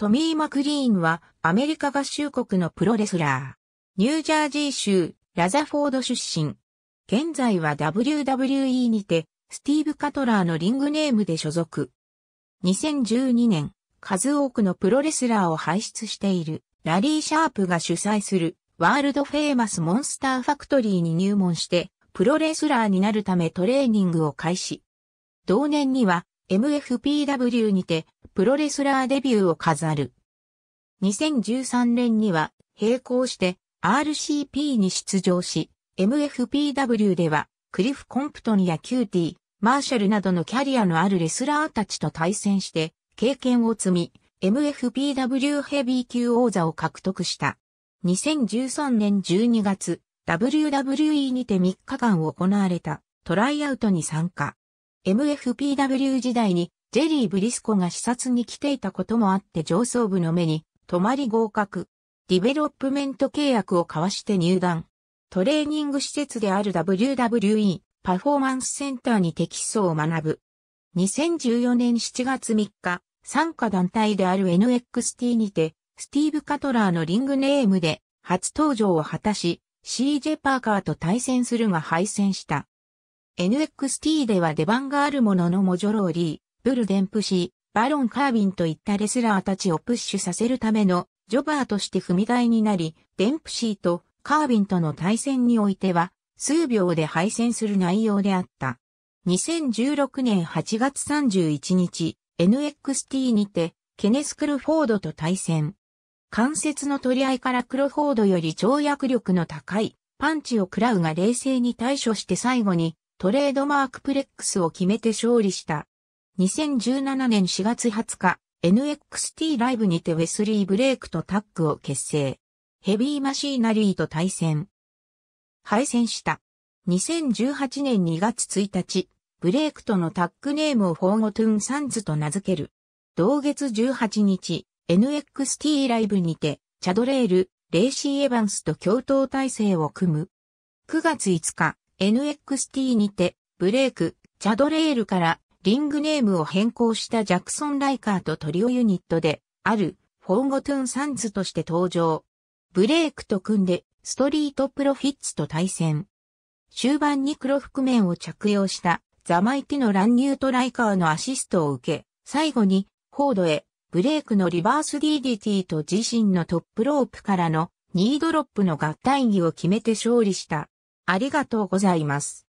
トミー・マクリーンはアメリカ合衆国のプロレスラー。ニュージャージー州ラザフォード出身。現在は WWE にてスティーブ・カトラーのリングネームで所属。2012年、数多くのプロレスラーを輩出しているラリー・シャープが主催するワールドフェーマスモンスターファクトリーに入門してプロレスラーになるためトレーニングを開始。同年には MFPW にてプロレスラーデビューを飾る。2013年には並行して RCP に出場し、MFPW ではクリフ・コンプトンやキューティー、マーシャルなどのキャリアのあるレスラーたちと対戦して経験を積み、MFPW ヘビー級王座を獲得した。2013年12月、WWE にて3日間行われたトライアウトに参加。MFPW 時代にジェリー・ブリスコが視察に来ていたこともあって上層部の目に、泊まり合格。ディベロップメント契約を交わして入団。トレーニング施設である WWE パフォーマンスセンターにテキストを学ぶ。2014年7月3日、参加団体である NXT にて、スティーブ・カトラーのリングネームで初登場を果たし、CJ パーカーと対戦するが敗戦した。NXT では出番があるもののモジョローリー。ブルデンプシー、バロン・カービンといったレスラーたちをプッシュさせるためのジョバーとして踏み台になり、デンプシーとカービンとの対戦においては、数秒で敗戦する内容であった。2016年8月31日、NXT にて、ケネス・クルフォードと対戦。関節の取り合いからクロフォードより跳躍力の高いパンチを食らうが冷静に対処して最後にトレードマークプレックスを決めて勝利した。2017年4月20日、NXT ライブにてウェスリー・ブレイクとタッグを結成。ヘビーマシーナリーと対戦。敗戦した。2018年2月1日、ブレイクとのタッグネームをフォーゴトゥンサンズと名付ける。同月18日、NXT ライブにて、チャドレール、レイシー・エヴァンスと共闘体制を組む。9月5日、NXT にて、ブレイク、チャドレールからリングネームを変更したジャクソン・ライカーとトリオユニットで、ある、フォーゴトゥン・サンズとして登場。ブレイクと組んで、ストリート・プロフィッツと対戦。終盤に黒覆面を着用した、ザマイティの乱入とライカーのアシストを受け、最後に、フォードへ、ブレイクのリバース DDT と自身のトップロープからの、ニードロップの合体技を決めて勝利した。ありがとうございます。